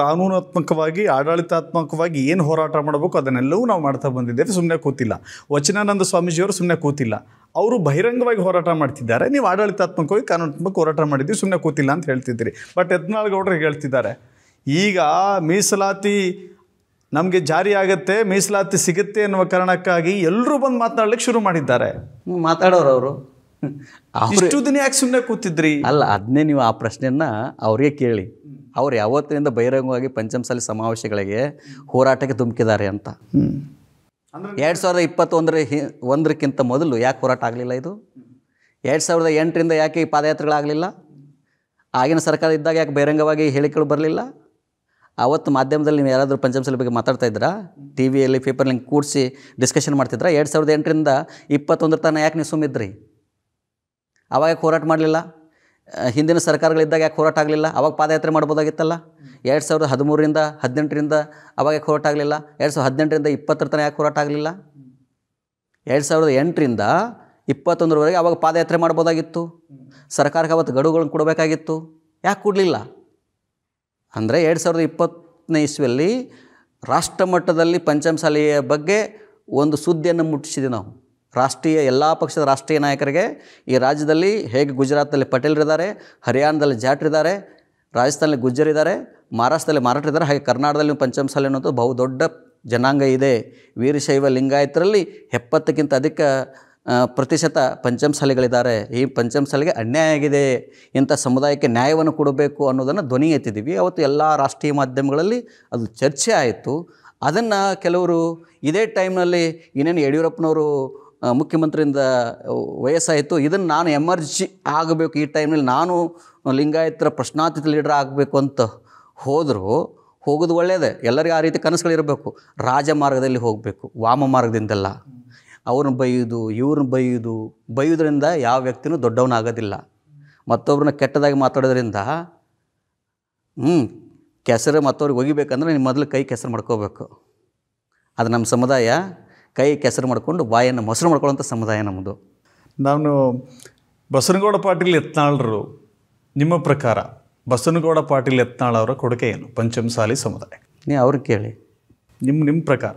ಕಾನೂನಾತ್ಮಕವಾಗಿ ಆಡಳಿತಾತ್ಮಕವಾಗಿ ಏನು ಹೋರಾಟ ಮಾಡಬೇಕು ಅದನ್ನೆಲ್ಲವೂ ನಾವು ಮಾಡ್ತಾ ಬಂದಿದ್ದೇವೆ ಸುಮ್ಮನೆ ಕೂತಿಲ್ಲ ವಚನಾನಂದ ಸ್ವಾಮೀಜಿಯವರು ಸುಮ್ಮನೆ ಕೂತಿಲ್ಲ ಅವರು ಬಹಿರಂಗವಾಗಿ ಹೋರಾಟ ಮಾಡ್ತಿದ್ದಾರೆ ನೀವು ಆಡಳಿತಾತ್ಮಕವಾಗಿ ಕಾನೂನಾತ್ಮಕ ಹೋರಾಟ ಮಾಡಿದ್ದೀವಿ ಸುಮ್ಮನೆ ಕೂತಿಲ್ಲ ಅಂತ ಹೇಳ್ತಿದ್ದೀರಿ ಬಟ್ ಗೌಡ್ರಿಗೆ ಹೇಳ್ತಿದ್ದಾರೆ ಈಗ ಮೀಸಲಾತಿ ನಮಗೆ ಜಾರಿ ಆಗುತ್ತೆ ಮೀಸಲಾತಿ ಸಿಗುತ್ತೆ ಅನ್ನುವ ಕಾರಣಕ್ಕಾಗಿ ಎಲ್ಲರೂ ಬಂದು ಮಾತನಾಡ್ಲಿಕ್ಕೆ ಶುರು ಮಾಡಿದ್ದಾರೆ ಮಾತಾಡೋರು ಅವರು ದಿನ ಯಾಕೆ ಸುಮ್ಮನೆ ಕೂತಿದ್ರಿ ಅಲ್ಲ ಅದನ್ನೇ ನೀವು ಆ ಪ್ರಶ್ನೆಯನ್ನು ಅವರಿಗೆ ಕೇಳಿ ಅವ್ರು ಯಾವತ್ತಿನಿಂದ ಬಹಿರಂಗವಾಗಿ ಪಂಚಮಸಾಲಿ ಸಮಾವೇಶಗಳಿಗೆ ಹೋರಾಟಕ್ಕೆ ಧುಮುಕಿದ್ದಾರೆ ಅಂತ ಎರಡು ಸಾವಿರದ ಇಪ್ಪತ್ತೊಂದರ ಹಿ ಒಂದಕ್ಕಿಂತ ಮೊದಲು ಯಾಕೆ ಹೋರಾಟ ಆಗಲಿಲ್ಲ ಇದು ಎರಡು ಸಾವಿರದ ಎಂಟರಿಂದ ಯಾಕೆ ಈ ಪಾದಯಾತ್ರೆಗಳಾಗಲಿಲ್ಲ ಆಗಿನ ಸರ್ಕಾರ ಇದ್ದಾಗ ಯಾಕೆ ಬಹಿರಂಗವಾಗಿ ಹೇಳಿಕೆಗಳು ಬರಲಿಲ್ಲ ಅವತ್ತು ಮಾಧ್ಯಮದಲ್ಲಿ ನೀವು ಯಾರಾದರೂ ಪಂಚಮಸಾಲಿ ಬಗ್ಗೆ ಮಾತಾಡ್ತಾ ಇದ್ರಾ ಟಿ ವಿಯಲ್ಲಿ ಪೇಪರ್ಲಿಂಗ್ ಕೂಡಿಸಿ ಡಿಸ್ಕಷನ್ ಮಾಡ್ತಿದ್ರ ಎರಡು ಸಾವಿರದ ಎಂಟರಿಂದ ಇಪ್ಪತ್ತೊಂದರ ತನಕ ಯಾಕೆ ನೀವು ಸುಮ್ಮಿದ್ರಿ ಅವಾಗ ಹೋರಾಟ ಮಾಡಲಿಲ್ಲ ಹಿಂದಿನ ಸರ್ಕಾರಗಳಿದ್ದಾಗ ಯಾಕೆ ಹೋರಾಟ ಆಗಲಿಲ್ಲ ಅವಾಗ ಪಾದಯಾತ್ರೆ ಮಾಡ್ಬೋದಾಗಿತ್ತಲ್ಲ ಎರಡು ಸಾವಿರದ ಹದಿಮೂರರಿಂದ ಹದಿನೆಂಟರಿಂದ ಅವಾಗ ಯಾಕೆ ಹೋರಾಟ ಆಗಲಿಲ್ಲ ಎರಡು ಸಾವಿರದ ಹದಿನೆಂಟರಿಂದ ಇಪ್ಪತ್ತರ ತನಕ ಯಾಕೆ ಹೋರಾಟ ಆಗಲಿಲ್ಲ ಎರಡು ಸಾವಿರದ ಎಂಟರಿಂದ ಇಪ್ಪತ್ತೊಂದರವರೆಗೆ ಅವಾಗ ಪಾದಯಾತ್ರೆ ಮಾಡ್ಬೋದಾಗಿತ್ತು ಸರ್ಕಾರಕ್ಕೆ ಅವತ್ತು ಗಡುಗಳನ್ನು ಕೊಡಬೇಕಾಗಿತ್ತು ಯಾಕೆ ಕೊಡಲಿಲ್ಲ ಅಂದರೆ ಎರಡು ಸಾವಿರದ ಇಪ್ಪತ್ತನೇ ಇಸ್ವಿಯಲ್ಲಿ ರಾಷ್ಟ್ರಮಟ್ಟದಲ್ಲಿ ಪಂಚಮಸಾಲೆಯ ಬಗ್ಗೆ ಒಂದು ಸುದ್ದಿಯನ್ನು ಮುಟ್ಟಿಸಿದೆ ನಾವು ರಾಷ್ಟ್ರೀಯ ಎಲ್ಲ ಪಕ್ಷದ ರಾಷ್ಟ್ರೀಯ ನಾಯಕರಿಗೆ ಈ ರಾಜ್ಯದಲ್ಲಿ ಹೇಗೆ ಗುಜರಾತ್ನಲ್ಲಿ ಪಟೇಲ್ರಿದ್ದಾರೆ ಹರಿಯಾಣದಲ್ಲಿ ಜಾಟ್ರಿದ್ದಾರೆ ರಾಜಸ್ಥಾನದಲ್ಲಿ ಇದ್ದಾರೆ ಮಹಾರಾಷ್ಟ್ರದಲ್ಲಿ ಇದ್ದಾರೆ ಹಾಗೆ ಕರ್ನಾಟಕದಲ್ಲಿ ಪಂಚಮಸಾಲಿ ಅನ್ನೋದು ಬಹುದೊಡ್ಡ ಜನಾಂಗ ಇದೆ ವೀರಶೈವ ಲಿಂಗಾಯತರಲ್ಲಿ ಎಪ್ಪತ್ತಕ್ಕಿಂತ ಅಧಿಕ ಪ್ರತಿಶತ ಪಂಚಮಸಾಲಿಗಳಿದ್ದಾರೆ ಈ ಪಂಚಮಸಾಲಿಗೆ ಅನ್ಯಾಯ ಆಗಿದೆ ಇಂಥ ಸಮುದಾಯಕ್ಕೆ ನ್ಯಾಯವನ್ನು ಕೊಡಬೇಕು ಅನ್ನೋದನ್ನು ಧ್ವನಿ ಎತ್ತಿದ್ದೀವಿ ಅವತ್ತು ಎಲ್ಲ ರಾಷ್ಟ್ರೀಯ ಮಾಧ್ಯಮಗಳಲ್ಲಿ ಅದು ಚರ್ಚೆ ಆಯಿತು ಅದನ್ನು ಕೆಲವರು ಇದೇ ಟೈಮ್ನಲ್ಲಿ ಇನ್ನೇನು ಯಡಿಯೂರಪ್ಪನವರು ಮುಖ್ಯಮಂತ್ರಿಯಿಂದ ವಯಸ್ಸಾಯಿತು ಇದನ್ನು ನಾನು ಎಮರ್ಜಿ ಆಗಬೇಕು ಈ ಟೈಮ್ನಲ್ಲಿ ನಾನು ಲಿಂಗಾಯತರ ಪ್ರಶ್ನಾತೀತ ಲೀಡರ್ ಆಗಬೇಕು ಅಂತ ಹೋದರೂ ಹೋಗೋದು ಒಳ್ಳೆಯದೇ ಎಲ್ಲರಿಗೂ ಆ ರೀತಿ ಕನಸುಗಳಿರಬೇಕು ರಾಜಮಾರ್ಗದಲ್ಲಿ ಹೋಗಬೇಕು ವಾಮ ಮಾರ್ಗದಿಂದಲ್ಲ ಅವ್ರನ್ನ ಬೈಯೋದು ಇವ್ರನ್ನ ಬೈಯೋದು ಬೈಯೋದ್ರಿಂದ ಯಾವ ವ್ಯಕ್ತಿನೂ ದೊಡ್ಡವನಾಗೋದಿಲ್ಲ ಮತ್ತೊಬ್ರನ್ನ ಕೆಟ್ಟದಾಗಿ ಮಾತಾಡೋದ್ರಿಂದ ಹ್ಞೂ ಕೆಸರು ಮತ್ತವ್ರಿಗೆ ಒಗಿಬೇಕಂದ್ರೆ ನಿಮ್ಮ ಮೊದಲು ಕೈ ಕೆಸರು ಮಾಡ್ಕೋಬೇಕು ಅದು ನಮ್ಮ ಸಮುದಾಯ ಕೈ ಕೆಸರು ಮಾಡಿಕೊಂಡು ಬಾಯನ್ನು ಮೊಸರು ಮಾಡ್ಕೊಳ್ಳೋಂಥ ಸಮುದಾಯ ನಮ್ಮದು ನಾನು ಬಸನಗೌಡ ಪಾಟೀಲ್ ಎತ್ನಾಳರು ನಿಮ್ಮ ಪ್ರಕಾರ ಬಸನಗೌಡ ಪಾಟೀಲ್ ಎತ್ನಾಳ ಅವರ ಕೊಡುಗೆ ಏನು ಪಂಚಮಸಾಲಿ ಸಮುದಾಯ ನೀ ಅವ್ರಿಗೆ ಕೇಳಿ ನಿಮ್ಮ ನಿಮ್ಮ ಪ್ರಕಾರ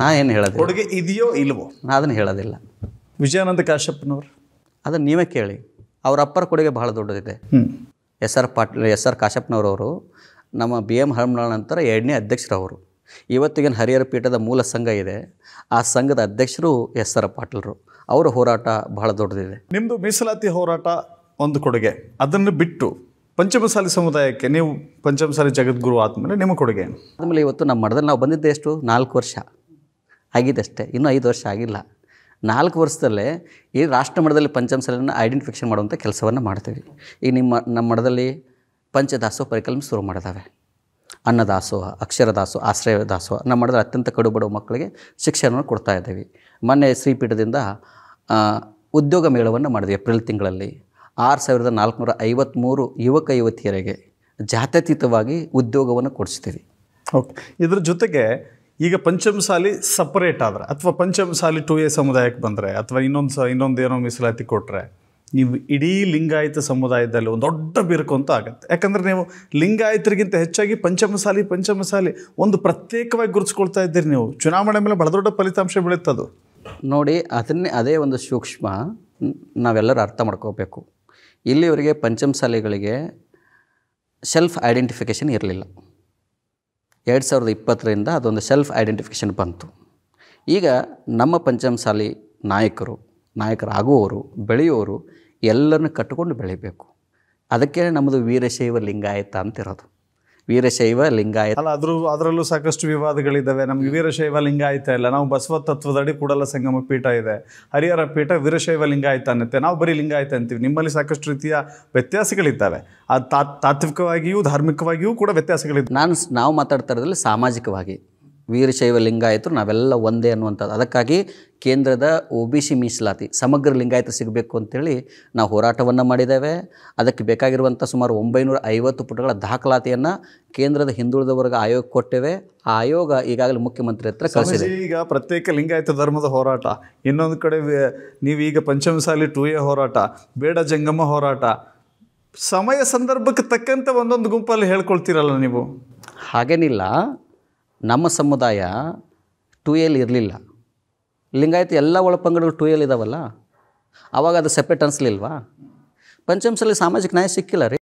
ನಾ ಏನು ಹೇಳೋದು ಕೊಡುಗೆ ಇದೆಯೋ ಇಲ್ಲವೋ ನಾ ಅದನ್ನು ಹೇಳೋದಿಲ್ಲ ವಿಜಯಾನಂದ ಕಾಶ್ಯಪ್ಪನವ್ರು ಅದನ್ನು ನೀವೇ ಕೇಳಿ ಅವರ ಅಪ್ಪರ ಕೊಡುಗೆ ಬಹಳ ದೊಡ್ಡದಿದೆ S R Patil S R ಕಾಶಪ್ಪನವರವರು ನಮ್ಮ ಬಿ ಎಮ್ ಹಳಮ್ನಾಳ್ ನಂತರ ಎರಡನೇ ಅಧ್ಯಕ್ಷರವರು ಇವತ್ತಿಗೇನು ಹರಿಹರ ಪೀಠದ ಮೂಲ ಸಂಘ ಇದೆ ಆ ಸಂಘದ ಅಧ್ಯಕ್ಷರು ಎಸ್ ಆರ್ ಪಾಟೀಲ್ರು ಅವರ ಹೋರಾಟ ಬಹಳ ದೊಡ್ಡದಿದೆ ನಿಮ್ಮದು ಮೀಸಲಾತಿ ಹೋರಾಟ ಒಂದು ಕೊಡುಗೆ ಅದನ್ನು ಬಿಟ್ಟು ಪಂಚಮಸಾಲಿ ಸಮುದಾಯಕ್ಕೆ ನೀವು ಪಂಚಮಸಾಲಿ ಜಗದ್ಗುರು ಆದಮೇಲೆ ನಿಮ್ಮ ಕೊಡುಗೆ ಆದಮೇಲೆ ಇವತ್ತು ನಮ್ಮ ಮಠದಲ್ಲಿ ನಾವು ಬಂದಿದ್ದೆ ಎಷ್ಟು ನಾಲ್ಕು ವರ್ಷ ಆಗಿದೆ ಅಷ್ಟೇ ಇನ್ನೂ ಐದು ವರ್ಷ ಆಗಿಲ್ಲ ನಾಲ್ಕು ವರ್ಷದಲ್ಲೇ ಈ ರಾಷ್ಟ್ರ ಮಟ್ಟದಲ್ಲಿ ಪಂಚಮಸಾಲಿನ ಐಡೆಂಟಿಫಿಕೇಷನ್ ಮಾಡುವಂಥ ಕೆಲಸವನ್ನು ಮಾಡ್ತೀವಿ ಈಗ ನಿಮ್ಮ ನಮ್ಮ ಮಠದಲ್ಲಿ ಪಂಚದಾಸೋ ಪರಿಕಲ್ಪನೆ ಶುರು ಮಾಡಿದಾವೆ ಅನ್ನದಾಸೋಹ ಅಕ್ಷರದಾಸೋಹ ಆಶ್ರಯ ದಾಸೋಹ ನಾವು ಮಾಡಿದ್ರೆ ಅತ್ಯಂತ ಬಡವ ಮಕ್ಕಳಿಗೆ ಶಿಕ್ಷಣವನ್ನು ಕೊಡ್ತಾ ಇದ್ದೀವಿ ಮೊನ್ನೆ ಶ್ರೀಪೀಠದಿಂದ ಉದ್ಯೋಗ ಮೇಳವನ್ನು ಮಾಡಿದ್ವಿ ಏಪ್ರಿಲ್ ತಿಂಗಳಲ್ಲಿ ಆರು ಸಾವಿರದ ನಾಲ್ಕುನೂರ ಐವತ್ತ್ಮೂರು ಯುವಕ ಯುವತಿಯರಿಗೆ ಜಾತ್ಯತೀತವಾಗಿ ಉದ್ಯೋಗವನ್ನು ಕೊಡಿಸ್ತೀವಿ ಓಕೆ ಇದ್ರ ಜೊತೆಗೆ ಈಗ ಪಂಚಮಸಾಲಿ ಸಪ್ರೇಟ್ ಆದರೆ ಅಥವಾ ಪಂಚಮಸಾಲಿ ಟು ಎ ಸಮುದಾಯಕ್ಕೆ ಬಂದರೆ ಅಥವಾ ಇನ್ನೊಂದು ಸ ಇನ್ನೊಂದು ಏನೋ ಮೀಸಲಾತಿ ಕೊಟ್ಟರೆ ನೀವು ಇಡೀ ಲಿಂಗಾಯತ ಸಮುದಾಯದಲ್ಲಿ ಒಂದು ದೊಡ್ಡ ಬಿರುಕು ಅಂತ ಆಗುತ್ತೆ ಯಾಕಂದರೆ ನೀವು ಲಿಂಗಾಯತರಿಗಿಂತ ಹೆಚ್ಚಾಗಿ ಪಂಚಮಸಾಲಿ ಪಂಚಮಸಾಲಿ ಒಂದು ಪ್ರತ್ಯೇಕವಾಗಿ ಗುರುತಿಸ್ಕೊಳ್ತಾ ಇದ್ದೀರಿ ನೀವು ಚುನಾವಣೆ ಮೇಲೆ ಬಹಳ ದೊಡ್ಡ ಫಲಿತಾಂಶ ಬೀಳುತ್ತದು ನೋಡಿ ಅದನ್ನೇ ಅದೇ ಒಂದು ಸೂಕ್ಷ್ಮ ನಾವೆಲ್ಲರೂ ಅರ್ಥ ಮಾಡ್ಕೋಬೇಕು ಇಲ್ಲಿವರೆಗೆ ಪಂಚಮಸಾಲಿಗಳಿಗೆ ಸೆಲ್ಫ್ ಐಡೆಂಟಿಫಿಕೇಷನ್ ಇರಲಿಲ್ಲ ಎರಡು ಸಾವಿರದ ಇಪ್ಪತ್ತರಿಂದ ಅದೊಂದು ಸೆಲ್ಫ್ ಐಡೆಂಟಿಫಿಕೇಷನ್ ಬಂತು ಈಗ ನಮ್ಮ ಪಂಚಮಸಾಲಿ ನಾಯಕರು ನಾಯಕರಾಗುವವರು ಬೆಳೆಯೋರು ಎಲ್ಲರನ್ನು ಕಟ್ಟಿಕೊಂಡು ಬೆಳೀಬೇಕು ಅದಕ್ಕೆ ನಮ್ಮದು ವೀರಶೈವ ಲಿಂಗಾಯತ ಅಂತಿರೋದು ವೀರಶೈವ ಲಿಂಗಾಯತ ಅಲ್ಲ ಅದ್ರ ಅದರಲ್ಲೂ ಸಾಕಷ್ಟು ವಿವಾದಗಳಿದ್ದಾವೆ ನಮಗೆ ವೀರಶೈವ ಲಿಂಗಾಯತ ಇಲ್ಲ ನಾವು ಬಸವ ತತ್ವದಡಿ ಕೂಡಲ ಸಂಗಮ ಪೀಠ ಇದೆ ಹರಿಹರ ಪೀಠ ವೀರಶೈವ ಲಿಂಗಾಯತ ಅನ್ನತ್ತೆ ನಾವು ಬರೀ ಲಿಂಗಾಯತ ಅಂತೀವಿ ನಿಮ್ಮಲ್ಲಿ ಸಾಕಷ್ಟು ರೀತಿಯ ವ್ಯತ್ಯಾಸಗಳಿದ್ದಾವೆ ಅದು ತಾತ್ವಿಕವಾಗಿಯೂ ಧಾರ್ಮಿಕವಾಗಿಯೂ ಕೂಡ ವ್ಯತ್ಯಾಸಗಳಿದ್ದಾವೆ ನಾನು ನಾವು ಮಾತಾಡ್ತಾ ಇರೋದ್ರಲ್ಲಿ ಸಾಮಾಜಿಕವಾಗಿ ವೀರಶೈವ ಲಿಂಗಾಯತರು ನಾವೆಲ್ಲ ಒಂದೇ ಅನ್ನುವಂಥದ್ದು ಅದಕ್ಕಾಗಿ ಕೇಂದ್ರದ ಒ ಬಿ ಸಿ ಮೀಸಲಾತಿ ಸಮಗ್ರ ಲಿಂಗಾಯತ ಸಿಗಬೇಕು ಅಂತೇಳಿ ನಾವು ಹೋರಾಟವನ್ನು ಮಾಡಿದ್ದೇವೆ ಅದಕ್ಕೆ ಬೇಕಾಗಿರುವಂಥ ಸುಮಾರು ಒಂಬೈನೂರ ಐವತ್ತು ಪುಟಗಳ ದಾಖಲಾತಿಯನ್ನು ಕೇಂದ್ರದ ಹಿಂದುಳಿದ ವರ್ಗ ಆಯೋಗ ಕೊಟ್ಟೇವೆ ಆ ಆಯೋಗ ಈಗಾಗಲೇ ಮುಖ್ಯಮಂತ್ರಿ ಹತ್ರ ಕಳಿಸಿದೆ ಈಗ ಪ್ರತ್ಯೇಕ ಲಿಂಗಾಯತ ಧರ್ಮದ ಹೋರಾಟ ಇನ್ನೊಂದು ಕಡೆ ನೀವೀಗ ಪಂಚಮಸಾಲಿ ಟೂ ಎ ಹೋರಾಟ ಬೇಡ ಜಂಗಮ ಹೋರಾಟ ಸಮಯ ಸಂದರ್ಭಕ್ಕೆ ತಕ್ಕಂತೆ ಒಂದೊಂದು ಗುಂಪಲ್ಲಿ ಹೇಳ್ಕೊಳ್ತೀರಲ್ಲ ನೀವು ಹಾಗೇನಿಲ್ಲ ನಮ್ಮ ಸಮುದಾಯ ಟು ಎಲ್ ಇರಲಿಲ್ಲ ಲಿಂಗಾಯತ ಎಲ್ಲ ಒಳಪಂಗಡಗಳು ಟು ಎಲ್ ಇದಾವಲ್ಲ ಅವಾಗ ಅದು ಸೆಪ್ರೇಟ್ ಅನಿಸ್ಲಿಲ್ವಾ ಪಂಚಮಸಲಿ ಸಾಮಾಜಿಕ ನ್ಯಾಯ ಸಿಕ್ಕಿಲ್ಲ ರೀ